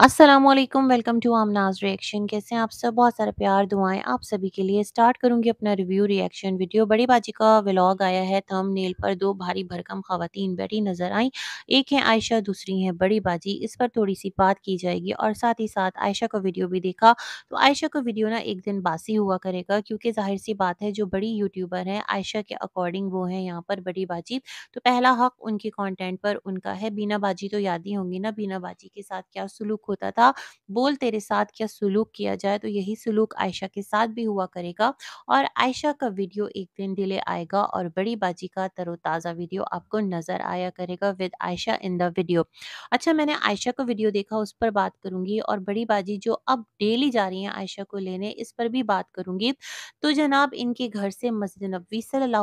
अस्सलाम वालेकुम welcome to आमनाज reaction कैसे हैं आप सब बहुत सारा प्यार दुआएं आप सभी के लिए स्टार्ट करूंगी अपना रिव्यू रिएक्शन वीडियो बड़ी बाजी का व्लॉग आया है थम नेल पर दो भारी भरकम खातन बैठी नजर आई एक है आयशा दूसरी है बड़ी बाजी इस पर थोड़ी सी बात की जाएगी और साथ ही साथ आयशा का वीडियो भी देखा तो आयशा का वीडियो ना एक दिन बासी हुआ करेगा क्योंकि जाहिर सी बात है जो बड़ी यूट्यूबर है आयशा के अकॉर्डिंग वो है यहाँ पर बड़ी बाजी तो पहला हक उनके कॉन्टेंट पर उनका है बीना बाजी तो याद ही होंगी ना बीना बाजी के साथ क्या सुलूक सलूक होता था बोल तेरे साथ क्या सलूक किया जाए तो यही सलूक आयशा के साथ भी हुआ करेगा और आयशा का वीडियो एक दिन डिले आएगा और बड़ी बाजी का तरोताज़ा वीडियो आपको नज़र आया करेगा with Ayesha in the video अच्छा मैंने आयशा का वीडियो देखा उस पर बात करूँगी और बड़ी बाजी जो अब डेली जा रही हैं आयशा को लेने इस पर भी बात करूँगी तो जनाब इनके घर से मस्जिद नबी सल्ला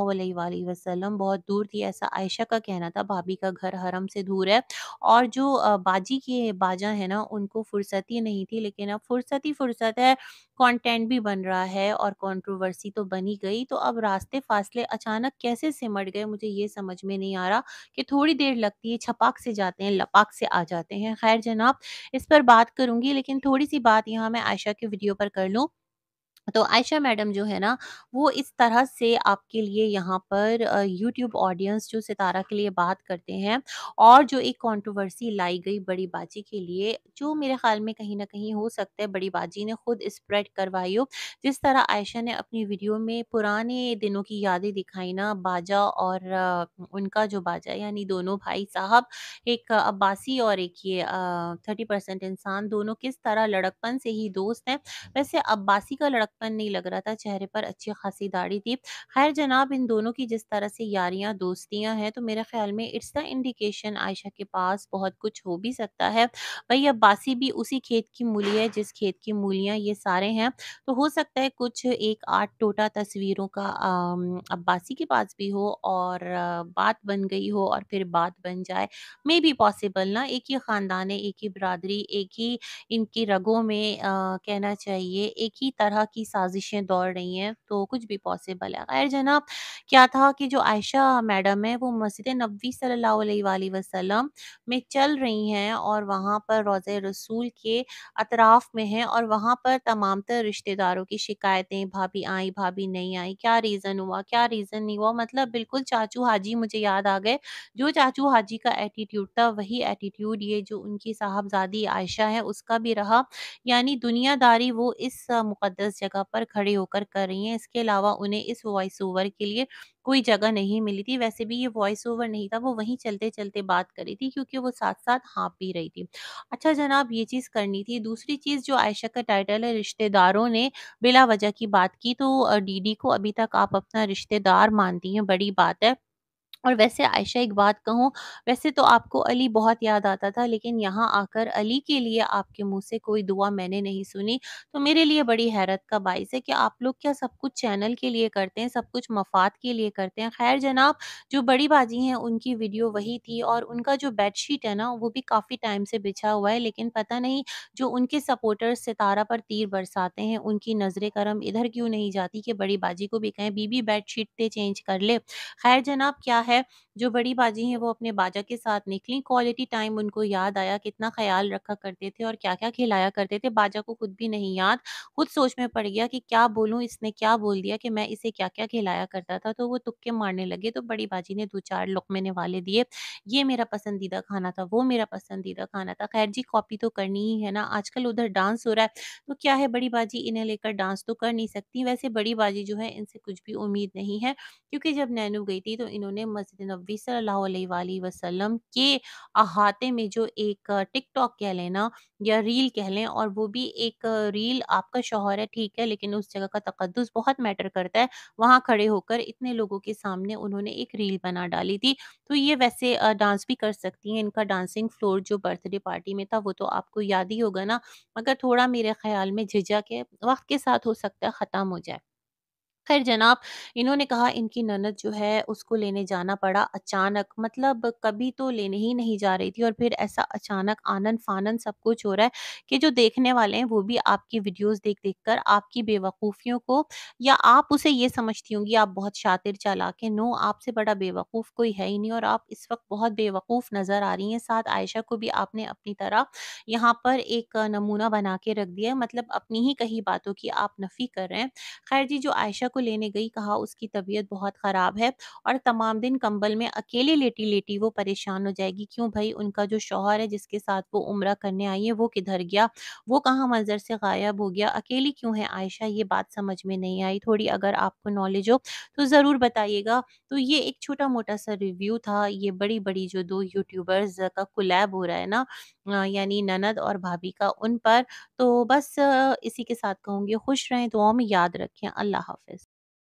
वसलम बहुत दूर थी ऐसा आयशा का कहना था भाभी का घर हरम से दूर है और जो बाजी के बाजा है ना उनको फुर्सत ही नहीं थी लेकिन अब फुर्सत ही फुर्सत है कंटेंट भी बन रहा है और कंट्रोवर्सी तो बनी गई तो अब रास्ते फासले अचानक कैसे सिमट गए मुझे ये समझ में नहीं आ रहा कि थोड़ी देर लगती है छपाक से जाते हैं लपाक से आ जाते हैं खैर जनाब इस पर बात करूंगी लेकिन थोड़ी सी बात यहाँ मैं आयशा के वीडियो पर कर लूँ तो आयशा मैडम जो है ना वो इस तरह से आपके लिए यहाँ पर यूट्यूब ऑडियंस जो सितारा के लिए बात करते हैं और जो एक कंट्रोवर्सी लाई गई बड़ी बाजी के लिए जो मेरे ख्याल में कहीं ना कहीं हो सकता है बड़ी बाजी ने खुद स्प्रेड करवाई हो जिस तरह आयशा ने अपनी वीडियो में पुराने दिनों की यादें दिखाई ना बाजा और उनका जो बाजा यानी दोनों भाई साहब एक अब्बासी और एक ये थर्टी परसेंट इंसान दोनों किस तरह लड़कपन से ही दोस्त हैं वैसे अब्बासी का लड़क बचपन नहीं लग रहा था चेहरे पर अच्छी खासी दाढ़ी थी खैर जनाब इन दोनों की जिस तरह से यारियां दोस्तियां हैं तो मेरे ख्याल में इट्स द इंडिकेशन आयशा के पास बहुत कुछ हो भी सकता है भाई अब्बासी भी उसी खेत की मूली है जिस खेत की मूलियाँ ये सारे हैं तो हो सकता है कुछ एक आठ टोटा तस्वीरों का अब्बासी के पास भी हो और बात बन गई हो और फिर बात बन जाए मे भी पॉसिबल ना एक ही ख़ानदान है एक ही बरादरी एक ही इनकी रगों में आ, कहना चाहिए एक ही तरह की साजिशें दौड़ रही हैं तो कुछ भी पॉसिबल है खैर जनाब क्या था कि जो आयशा मैडम है वो मस्जिद नबी सल्ला वसलम में चल रही हैं और वहाँ पर रोज़ रसूल के अतराफ़ में हैं और वहाँ पर तमाम तर रिश्तेदारों की शिकायतें भाभी आई भाभी नहीं आई क्या रीज़न हुआ क्या रीज़न नहीं हुआ मतलब बिल्कुल चाचू हाजी मुझे याद आ गए जो चाचू हाजी का एटीट्यूड था वही एटीट्यूड ये जो उनकी साहबजादी आयशा है उसका भी रहा यानी दुनियादारी वो इस मुकदस जगह जगह पर खड़े होकर कर रही हैं इसके अलावा उन्हें इस वॉइस ओवर के लिए कोई जगह नहीं मिली थी वैसे भी ये वॉइस ओवर नहीं था वो वहीं चलते चलते बात कर रही थी क्योंकि वो साथ साथ हाँप भी रही थी अच्छा जनाब ये चीज़ करनी थी दूसरी चीज़ जो आयशा का टाइटल है रिश्तेदारों ने बिला वजह की बात की तो डीडी को अभी तक आप अपना रिश्तेदार मानती हैं बड़ी बात है और वैसे आयशा एक बात कहूँ, वैसे तो आपको अली बहुत याद आता था लेकिन यहाँ आकर अली के लिए आपके मुँह से कोई दुआ मैंने नहीं सुनी, तो मेरे लिए बड़ी हैरत का बाइस है कि आप लोग क्या सब कुछ चैनल के लिए करते हैं, सब कुछ मफ़ाद के लिए करते हैं। ख़ैर जनाब, जो बड़ी बाजी हैं उनकी वीडियो वही थी और उनका जो बेडशीट है ना वो भी काफ़ी टाइम से बिछा हुआ है लेकिन पता नहीं जो उनके सपोर्टर्स सितारा पर तीर बरसाते हैं, उनकी नज़र करम इधर क्यों नहीं जाती कि बड़ी बाजी को भी कहें बीबी बेड शीट चेंज कर ले। ख़ैर जनाब क्या है जो बड़ी बाजी हैं वो अपने बाजा के साथ निकली क्वालिटी टाइम उनको याद आया कितना ख्याल रखा करते थे और क्या क्या खिलाया करते थे बाजा को खुद भी नहीं याद खुद सोच में पड़ गया कि क्या बोलूँ इसने क्या बोल दिया कि मैं इसे क्या क्या खिलाया करता था तो वो तुक्के मारने लगे तो बड़ी बाजी ने दो चार लुकमे निवाले दिए ये मेरा पसंदीदा खाना था वो मेरा पसंदीदा खाना था खैर जी कॉपी तो करनी ही है ना आजकल उधर डांस हो रहा है तो क्या है बड़ी बाजी इन्हें लेकर डांस तो कर नहीं सकती वैसे बड़ी बाजी जो है इनसे कुछ भी उम्मीद नहीं है क्योंकि जब नैनू गई थी तो इन्होंने मस्जिद नबी सल्लल्लाहु वसल्लम के अहाते में जो एक टिकटॉक कह लेना या रील कह लें और वो भी एक रील आपका शोहर है ठीक है लेकिन उस जगह का तकदस बहुत मैटर करता है वहाँ खड़े होकर इतने लोगों के सामने उन्होंने एक रील बना डाली थी तो ये वैसे डांस भी कर सकती हैं इनका डांसिंग फ्लोर जो बर्थडे पार्टी में था वो तो आपको याद ही होगा ना मगर थोड़ा मेरे ख्याल में झिझक है वक्त के साथ हो सकता है ख़त्म हो जाए खैर जनाब इन्होंने कहा इनकी ननद जो है उसको लेने जाना पड़ा अचानक मतलब कभी तो लेने ही नहीं जा रही थी और फिर ऐसा अचानक आनन-फानन सब कुछ हो रहा है कि जो देखने वाले हैं वो भी आपकी वीडियोज़ देख-देख कर आपकी बेवकूफ़ियों को या आप उसे ये समझती होंगी आप बहुत शातिर चला के नो आपसे बड़ा बेवकूफ़ कोई है ही नहीं और आप इस वक़्त बहुत बेवकूफ़ नज़र आ रही हैं। साथ आयशा को भी आपने अपनी तरह यहाँ पर एक नमूना बना के रख दिया है मतलब अपनी ही कही बातों की आप नफ़ी कर रहे हैं। खैर जी जो आयशा को को लेने गई कहा उसकी तबीयत बहुत ख़राब है और तमाम दिन कंबल में अकेले लेटी लेटी वो परेशान हो जाएगी क्यों भाई उनका जो शोहर है जिसके साथ वो उम्र करने आई है वो किधर गया वो कहाँ मंजर से गायब हो गया अकेली क्यों है आयशा ये बात समझ में नहीं आई थोड़ी अगर आपको नॉलेज हो तो ज़रूर बताइएगा तो ये एक छोटा मोटा सा रिव्यू था ये बड़ी बड़ी जो दो यूट्यूबर्स का कुलैब हो रहा है ना यानी ननद और भाभी का उन पर तो बस इसी के साथ कहूँगी खुश रहें दुआओं में याद रखें अल्लाह हाफिज़